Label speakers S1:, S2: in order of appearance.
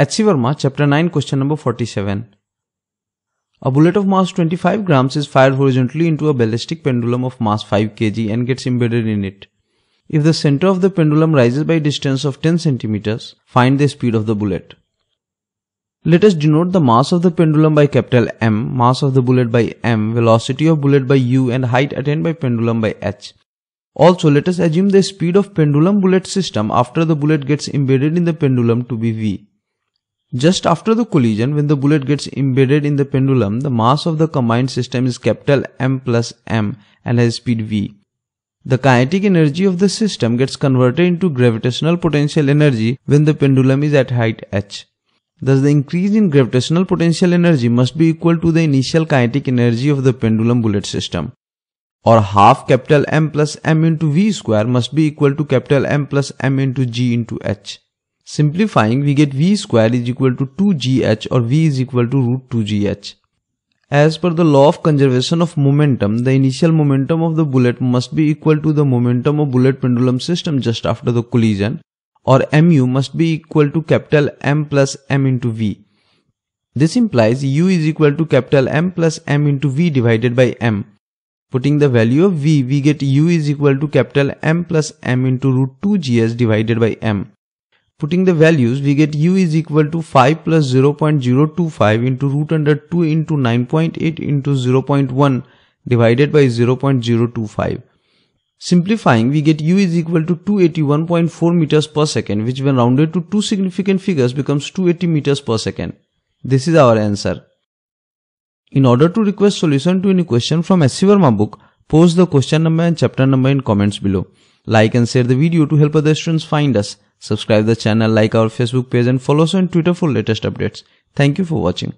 S1: H.C. Verma, Chapter 9, Question number 47. A bullet of mass 25 grams is fired horizontally into a ballistic pendulum of mass 5 kg and gets embedded in it. If the center of the pendulum rises by a distance of 10 centimeters, find the speed of the bullet. Let us denote the mass of the pendulum by capital M, mass of the bullet by M, velocity of bullet by U and height attained by pendulum by H. Also, let us assume the speed of pendulum bullet system after the bullet gets embedded in the pendulum to be V. Just after the collision, when the bullet gets embedded in the pendulum, the mass of the combined system is capital M plus M and has speed V. The kinetic energy of the system gets converted into gravitational potential energy when the pendulum is at height h. Thus, the increase in gravitational potential energy must be equal to the initial kinetic energy of the pendulum bullet system. Or half capital M plus M into V square must be equal to capital M plus M into G into H. Simplifying, we get V square is equal to 2GH or V is equal to root 2GH. As per the law of conservation of momentum, the initial momentum of the bullet must be equal to the momentum of bullet pendulum system just after the collision or mu must be equal to capital M plus M into V. This implies U is equal to capital M plus M into V divided by M. Putting the value of V, we get U is equal to capital M plus M into root 2 GS divided by M putting the values we get u is equal to 5 plus 0.025 into root under 2 into 9.8 into 0.1 divided by 0.025. Simplifying we get u is equal to 281.4 meters per second which when rounded to two significant figures becomes 280 meters per second. This is our answer. In order to request solution to any question from S. Verma book, post the question number and chapter number in comments below. Like and share the video to help other students find us. Subscribe the channel, like our Facebook page and follow us on Twitter for latest updates. Thank you for watching.